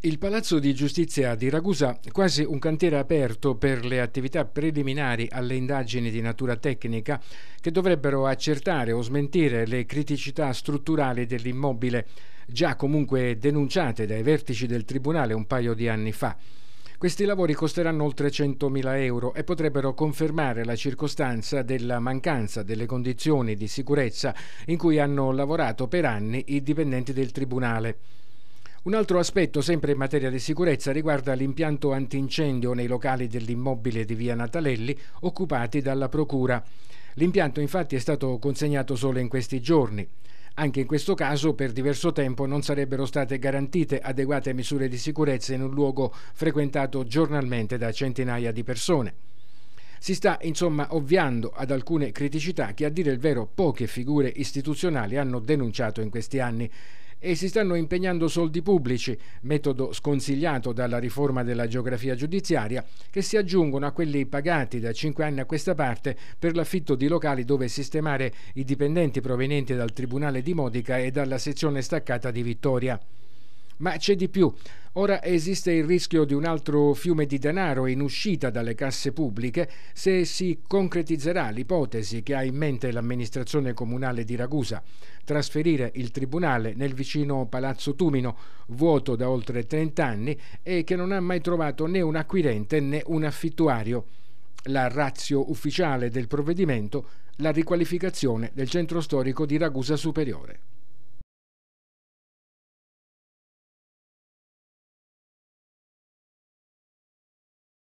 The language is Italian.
Il Palazzo di Giustizia di Ragusa, quasi un cantiere aperto per le attività preliminari alle indagini di natura tecnica che dovrebbero accertare o smentire le criticità strutturali dell'immobile, già comunque denunciate dai vertici del Tribunale un paio di anni fa. Questi lavori costeranno oltre 100.000 euro e potrebbero confermare la circostanza della mancanza delle condizioni di sicurezza in cui hanno lavorato per anni i dipendenti del Tribunale. Un altro aspetto, sempre in materia di sicurezza, riguarda l'impianto antincendio nei locali dell'immobile di via Natalelli occupati dalla Procura. L'impianto infatti è stato consegnato solo in questi giorni. Anche in questo caso, per diverso tempo, non sarebbero state garantite adeguate misure di sicurezza in un luogo frequentato giornalmente da centinaia di persone. Si sta insomma ovviando ad alcune criticità che a dire il vero poche figure istituzionali hanno denunciato in questi anni e si stanno impegnando soldi pubblici, metodo sconsigliato dalla riforma della geografia giudiziaria, che si aggiungono a quelli pagati da cinque anni a questa parte per l'affitto di locali dove sistemare i dipendenti provenienti dal Tribunale di Modica e dalla sezione staccata di Vittoria. Ma c'è di più. Ora esiste il rischio di un altro fiume di denaro in uscita dalle casse pubbliche se si concretizzerà l'ipotesi che ha in mente l'amministrazione comunale di Ragusa, trasferire il tribunale nel vicino Palazzo Tumino, vuoto da oltre 30 anni e che non ha mai trovato né un acquirente né un affittuario. La razio ufficiale del provvedimento, la riqualificazione del centro storico di Ragusa Superiore.